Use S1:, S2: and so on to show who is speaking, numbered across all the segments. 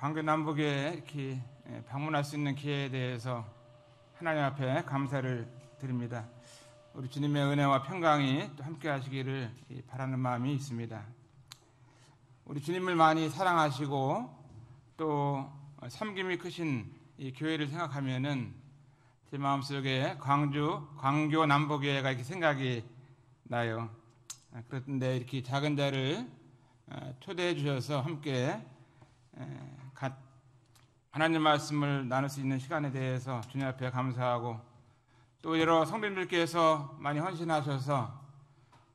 S1: 광교 남북에 이렇게 예, 방문할 수 있는 기회에 대해서 하나님 앞에 감사를 드립니다. 우리 주님의 은혜와 평강이 함께 하시기를 바라는 마음이 있습니다. 우리 주님을 많이 사랑하시고 또 삼김이 크신 이 교회를 생각하면은 제 마음속에 광주 광교 남북교회가 이렇게 생각이 나요. 아, 그런데 이렇게 작은 자를 아, 초대해 주셔서 함께 하나님 말씀을 나눌 수 있는 시간에 대해서 주님 앞에 감사하고 또 여러 성도님들께서 많이 헌신하셔서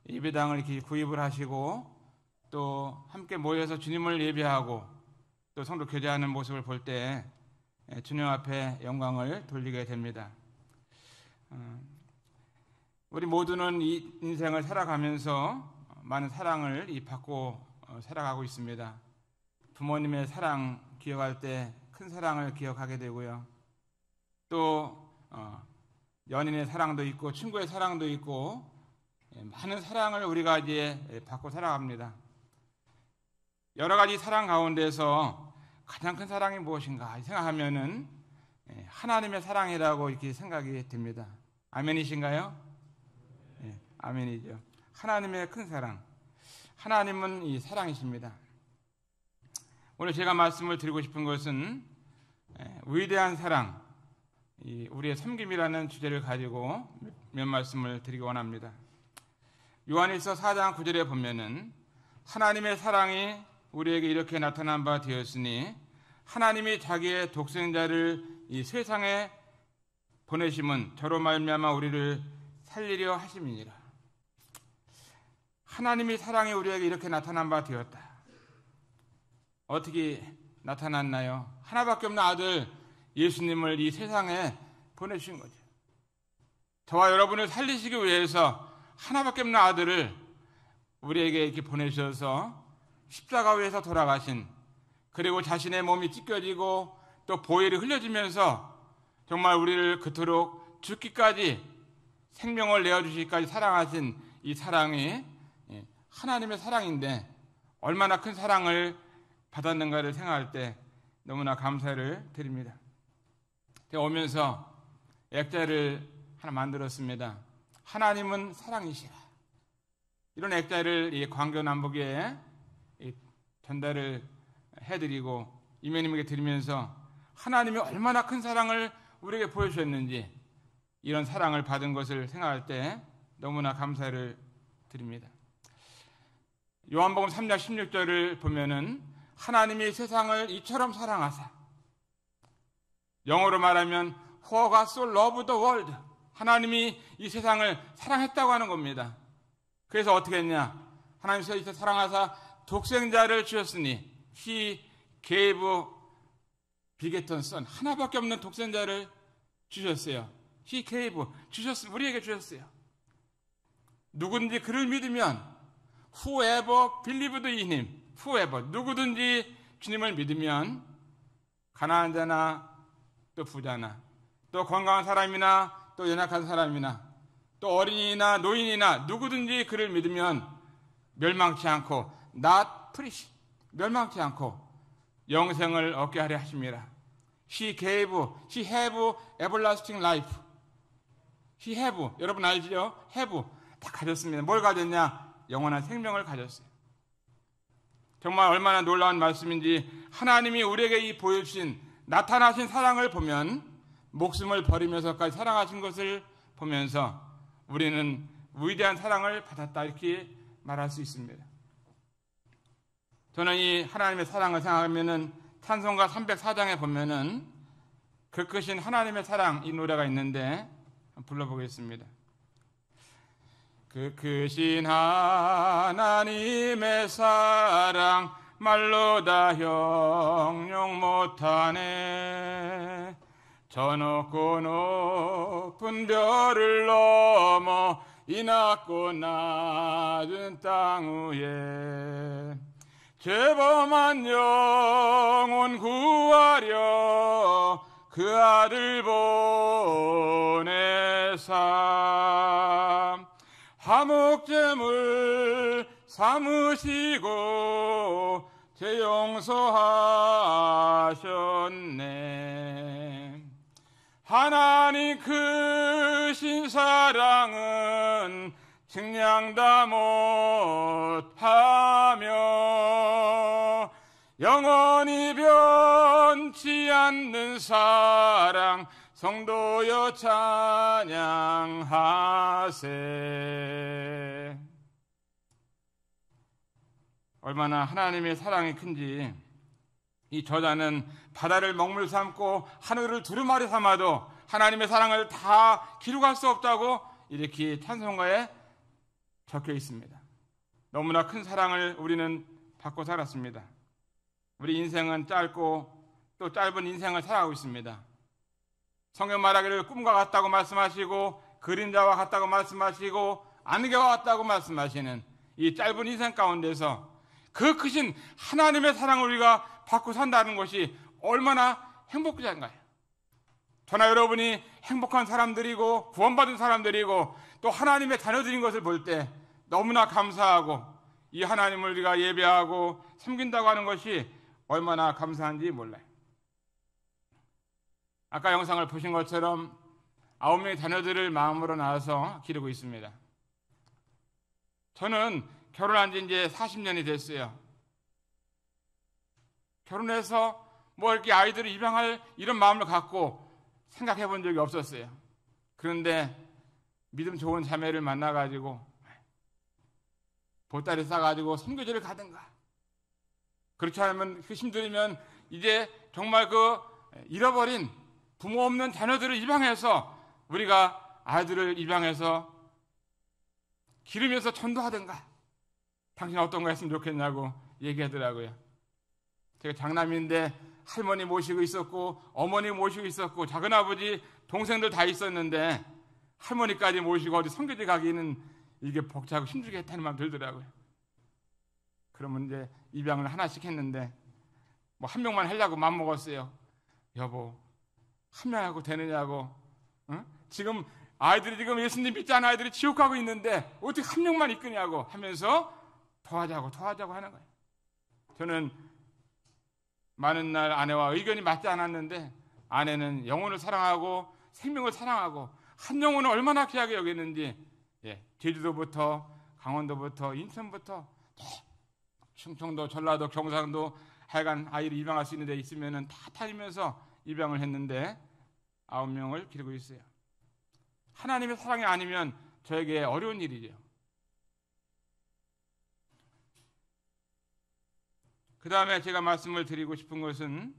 S1: 예배당을 구입을 하시고 또 함께 모여서 주님을 예배하고 또 성도 교제하는 모습을 볼때 예, 주님 앞에 영광을 돌리게 됩니다. 어, 우리 모두는 이 인생을 살아가면서 많은 사랑을 받고 어, 살아가고 있습니다. 부모님의 사랑 기억할 때 큰 사랑을 기억하게 되고요. 또 어, 연인의 사랑도 있고 친구의 사랑도 있고 예, 많은 사랑을 우리가 이제 예, 받고 살아갑니다. 여러 가지 사랑 가운데서 가장 큰 사랑이 무엇인가 생각하면은 예, 하나님의 사랑이라고 이렇게 생각이 됩니다. 아멘이신가요? 네, 아멘이죠. 하나님의 큰 사랑. 하나님은 이 사랑이십니다. 오늘 제가 말씀을 드리고 싶은 것은 예, 위대한 사랑, 우리의 섬김이라는 주제를 가지고 몇 말씀을 드리기 원합니다. 요한일서 4장 9절에 보면은 하나님의 사랑이 우리에게 이렇게 나타난 바 되었으니 하나님이 자기의 독생자를 이 세상에 보내심은 저로 말미암아 우리를 살리려 하심이니라. 하나님이 사랑이 우리에게 이렇게 나타난 바 되었다. 어떻게 나타났나요? 하나밖에 없는 아들 예수님을 이 세상에 보내신 거죠. 저와 여러분을 살리시기 위해서 하나밖에 없는 아들을 우리에게 이렇게 보내셔서 십자가위에서 돌아가신 그리고 자신의 몸이 찢겨지고 또 보혈이 흘려지면서 정말 우리를 그토록 죽기까지 생명을 내어주시기까지 사랑하신 이 사랑이 예, 하나님의 사랑인데 얼마나 큰 사랑을 받았는가를 생각할 때 너무나 감사를 드립니다. 제가 오면서 액자를 하나 만들었습니다. 하나님은 사랑이시라. 이런 액자를 광교남북에 전달을 해드리고 이매님에게 드리면서 하나님이 얼마나 큰 사랑을 우리에게 보여주셨는지 이런 사랑을 받은 것을 생각할 때 너무나 감사를 드립니다. 요한복음 3장 16절을 보면은 하나님이 세상을 이처럼 사랑하사 영어로 말하면 f 가 r God so l o v e the world 하나님이 이 세상을 사랑했다고 하는 겁니다. 그래서 어떻게 했냐? 하나님께서 이제 사랑하사 독생자를 주셨으니 He gave 비게턴 선 하나밖에 없는 독생자를 주셨어요. He gave 주셨 우리에게 주셨어요. 누군지 그를 믿으면 whoever believed in him whoever 누구든지 주님을 믿으면 가난한 자나 또 부자나 또 건강한 사람이나 또 연약한 사람이나 또 어린이나 노인이나 누구든지 그를 믿으면 멸망치 않고 not perish 멸망치 않고 영생을 얻게 하려 하십니다. She gave, she have everlasting life. She have 여러분 알죠? have 다 가졌습니다. 뭘 가졌냐? 영원한 생명을 가졌어요. 정말 얼마나 놀라운 말씀인지 하나님이 우리에게 이 보여주신 나타나신 사랑을 보면 목숨을 버리면서까지 사랑하신 것을 보면서 우리는 위대한 사랑을 받았다 이렇게 말할 수 있습니다. 저는 이 하나님의 사랑을 생각하면은 찬송가 304장에 보면은 그 크신 하나님의 사랑 이 노래가 있는데 불러보겠습니다. 그 크신 하나님의 사랑 말로 다 형용 못하네 저 높고 높은 별을 넘어 이 낮고 낮은 땅 위에 죄범한 영혼 구하려 그 아들 보내사 화목제물 삼으시고 죄 용서하셨네 하나님 크신 사랑은 측량다 못하며 영원히 변치 않는 사랑 성도여 찬양하세. 얼마나 하나님의 사랑이 큰지 이 저자는 바다를 먹물 삼고 하늘을 두루마리 삼아도 하나님의 사랑을 다 기록할 수 없다고 이렇게 찬송가에 적혀 있습니다. 너무나 큰 사랑을 우리는 받고 살았습니다. 우리 인생은 짧고 또 짧은 인생을 살아가고 있습니다. 성경 말하기를 꿈과 같다고 말씀하시고 그림자와 같다고 말씀하시고 안개와 같다고 말씀하시는 이 짧은 인생 가운데서 그 크신 하나님의 사랑을 우리가 받고 산다는 것이 얼마나 행복한가요? 저나 여러분이 행복한 사람들이고 구원받은 사람들이고 또 하나님의 자녀들인 것을 볼 때 너무나 감사하고 이 하나님을 우리가 예배하고 섬긴다고 하는 것이 얼마나 감사한지 몰라요. 아까 영상을 보신 것처럼 아홉 명의 자녀들을 마음으로 낳아서 기르고 있습니다. 저는 결혼한 지 이제 40년이 됐어요. 결혼해서 뭐 이렇게 아이들을 입양할 이런 마음을 갖고 생각해 본 적이 없었어요. 그런데 믿음 좋은 자매를 만나가지고 보따리 싸가지고 선교제를 가든가. 그렇지않으면그 힘들면 이제 정말 그 잃어버린 부모 없는 자녀들을 입양해서 우리가 아들을 입양해서 기르면서 전도하든가 당신 어떤 거 했으면 좋겠냐고 얘기하더라고요. 제가 장남인데 할머니 모시고 있었고 어머니 모시고 있었고 작은아버지 동생들 다 있었는데 할머니까지 모시고 어디 성교지 가기는 이게 복잡하고 힘들겠다는 마음 들더라고요. 그러면 이제 입양을 하나씩 했는데 뭐 한 명만 하려고 마음 먹었어요. 여보, 합리하고 되느냐고. 응? 지금 아이들이 지금 예수님 믿지 않은 아이들이 지옥 가고 있는데 어떻게 한 명만 이끄냐고 하면서 도와자고도와자고 하는 거예요. 저는 많은 날 아내와 의견이 맞지 않았는데 아내는 영혼을 사랑하고 생명을 사랑하고 한 영혼을 얼마나 귀하게 여겼는지 예, 제주도부터 강원도부터 인천부터 네, 충청도 전라도 경상도 하여간 아이를 입양할 수 있는 데 있으면 다 다니면서 입양을 했는데 아홉 명을 기르고 있어요. 하나님의 사랑이 아니면 저에게 어려운 일이죠. 그 다음에 제가 말씀을 드리고 싶은 것은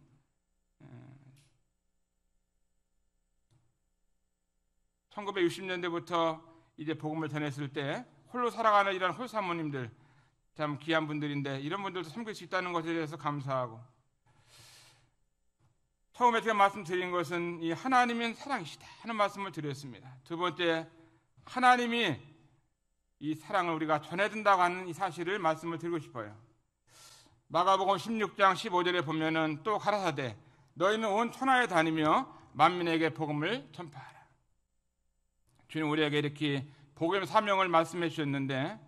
S1: 1960년대부터 이제 복음을 전했을 때 홀로 살아가는 이런 홀사모님들 참 귀한 분들인데 이런 분들도 섬길 수 있다는 것에 대해서 감사하고 처음에 제가 말씀드린 것은 이 하나님은 사랑이시다 하는 말씀을 드렸습니다. 두 번째, 하나님이 이 사랑을 우리가 전해준다고 하는 이 사실을 말씀을 드리고 싶어요. 마가복음 16장 15절에 보면은 또 가라사대 너희는 온 천하에 다니며 만민에게 복음을 전파하라. 주님 우리에게 이렇게 복음의 사명을 말씀해 주셨는데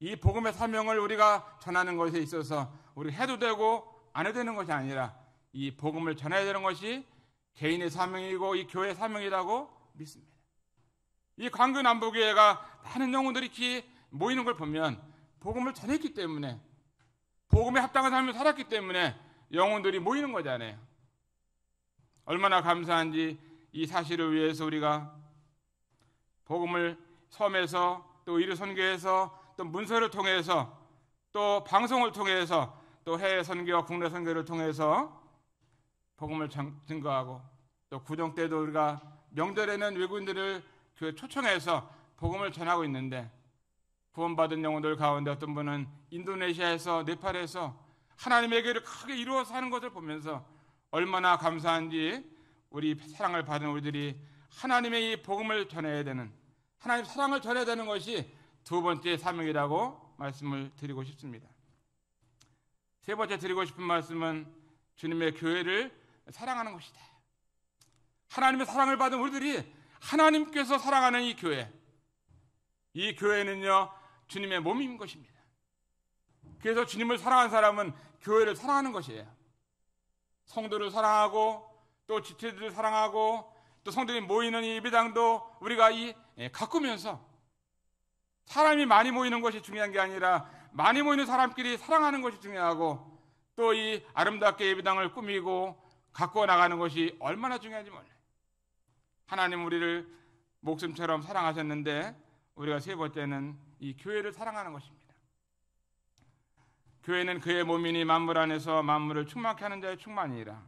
S1: 이 복음의 사명을 우리가 전하는 것에 있어서 우리 해도 되고 안 해도 되는 것이 아니라 이 복음을 전해야 되는 것이 개인의 사명이고 이 교회의 사명이라고 믿습니다. 이 광교남부교회가 많은 영혼들이 이렇게 모이는 걸 보면 복음을 전했기 때문에 복음에 합당한 삶을 살았기 때문에 영혼들이 모이는 거잖아요. 얼마나 감사한지 이 사실을 위해서 우리가 복음을 섬에서 또 이류 선교에서 또 문서를 통해서 또 방송을 통해서 또 해외 선교와 국내 선교를 통해서 복음을 증거하고 또 구정 때도 우리가 명절에는 외국인들을 교회 초청해서 복음을 전하고 있는데 구원받은 영혼들 가운데 어떤 분은 인도네시아에서 네팔에서 하나님의 교회를 크게 이루어사는 것을 보면서 얼마나 감사한지 우리 사랑을 받은 우리들이 하나님의 이 복음을 전해야 되는 하나님 사랑을 전해야 되는 것이 두 번째 사명이라고 말씀을 드리고 싶습니다. 세 번째 드리고 싶은 말씀은 주님의 교회를 사랑하는 것이다. 하나님의 사랑을 받은 우리들이 하나님께서 사랑하는 이 교회, 이 교회는요, 주님의 몸인 것입니다. 그래서 주님을 사랑한 사람은 교회를 사랑하는 것이에요. 성도를 사랑하고 또 지체들을 사랑하고 또 성도들이 모이는 이 예배당도 우리가 이 예, 가꾸면서 사람이 많이 모이는 것이 중요한 게 아니라 많이 모이는 사람끼리 사랑하는 것이 중요하고 또 이 아름답게 예배당을 꾸미고 갖고 나가는 것이 얼마나 중요한지 몰라요. 하나님 우리를 목숨처럼 사랑하셨는데 우리가 세 번째는 이 교회를 사랑하는 것입니다. 교회는 그의 몸이니 만물 안에서 만물을 충만케 하는 자의 충만이라.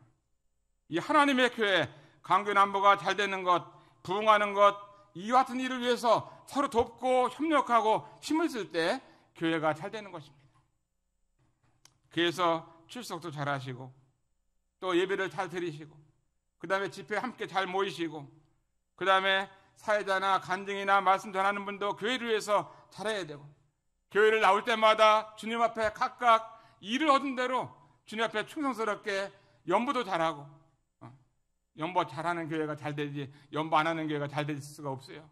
S1: 이 하나님의 교회 강교남부가 잘 되는 것, 부흥하는 것, 이 같은 일을 위해서 서로 돕고 협력하고 힘을 쓸 때 교회가 잘 되는 것입니다. 그래서 출석도 잘하시고 또 예배를 잘 드리시고 그 다음에 집회 함께 잘 모이시고 그 다음에 사회자나 간증이나 말씀 전하는 분도 교회를 위해서 잘해야 되고 교회를 나올 때마다 주님 앞에 각각 일을 얻은 대로 주님 앞에 충성스럽게 연보도 잘하고 어, 연보 잘하는 교회가 잘 되지 연보 안 하는 교회가 잘 될 수가 없어요.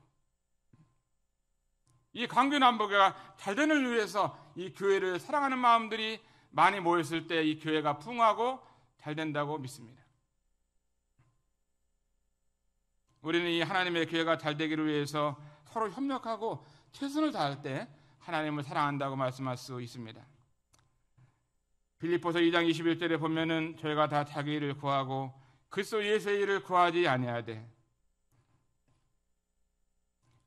S1: 이 강균남북회가 잘 되는 위해서 이 교회를 사랑하는 마음들이 많이 모였을 때 이 교회가 풍하고 잘 된다고 믿습니다. 우리는 이 하나님의 교회가 잘 되기를 위해서 서로 협력하고 최선을 다할 때 하나님을 사랑한다고 말씀할 수 있습니다. 빌립보서 2장 21절에 보면은 저희가 다 자기 를 구하고 그리스도 예수의 일을 구하지 아니하되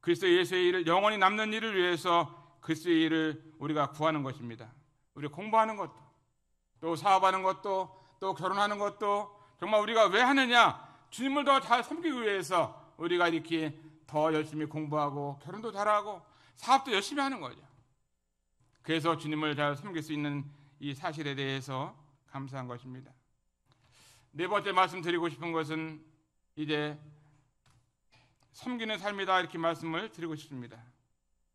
S1: 그리스도 예수의 일을 영원히 남는 일을 위해서 그리스도의 일을 우리가 구하는 것입니다. 우리 공부하는 것도 또 사업하는 것도 또 결혼하는 것도 정말 우리가 왜 하느냐? 주님을 더 잘 섬기기 위해서 우리가 이렇게 더 열심히 공부하고 결혼도 잘하고 사업도 열심히 하는 거죠. 그래서 주님을 잘 섬길 수 있는 이 사실에 대해서 감사한 것입니다. 네 번째 말씀드리고 싶은 것은 이제 섬기는 삶이다 이렇게 말씀을 드리고 싶습니다.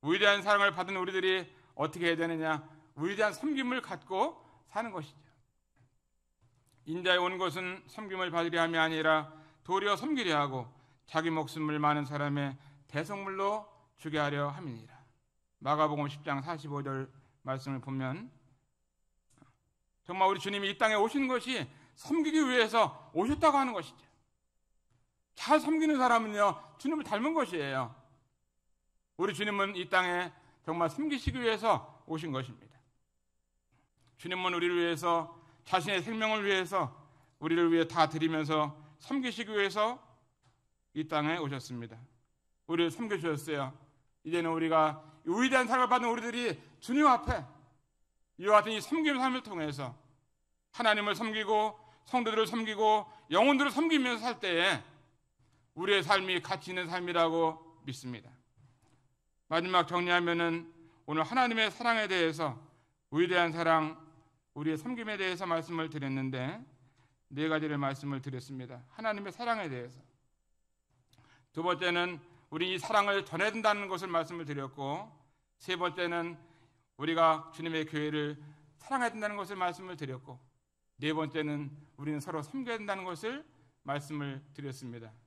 S1: 위대한 사랑을 받은 우리들이 어떻게 해야 되느냐? 위대한 섬김을 갖고 사는 것이죠. 인자에 온 것은 섬김을 받으려 함이 아니라 도리어 섬기려 하고 자기 목숨을 많은 사람의 대성물로 주게 하려 함이니라. 마가복음 10장 45절 말씀을 보면 정말 우리 주님이 이 땅에 오신 것이 섬기기 위해서 오셨다고 하는 것이죠. 잘 섬기는 사람은요, 주님을 닮은 것이에요. 우리 주님은 이 땅에 정말 섬기시기 위해서 오신 것입니다. 주님은 우리를 위해서 자신의 생명을 위해서 우리를 위해 다 드리면서 섬기시기 위해서 이 땅에 오셨습니다. 우리를 섬겨주셨어요. 이제는 우리가 위대한 사랑을 받은 우리들이 주님 앞에 이와 같은 이 섬김 삶을 통해서 하나님을 섬기고 성도들을 섬기고 영혼들을 섬기면서 살 때에 우리의 삶이 가치 있는 삶이라고 믿습니다. 마지막 정리하면은 오늘 하나님의 사랑에 대해서 위대한 사랑, 우리의 섬김에 대해서 말씀을 드렸는데 네 가지를 말씀을 드렸습니다. 하나님의 사랑에 대해서. 두 번째는 우리 이 사랑을 전해준다는 것을 말씀을 드렸고 세 번째는 우리가 주님의 교회를 사랑해야 된다는 것을 말씀을 드렸고 네 번째는 우리는 서로 섬겨야 된다는 것을 말씀을 드렸습니다.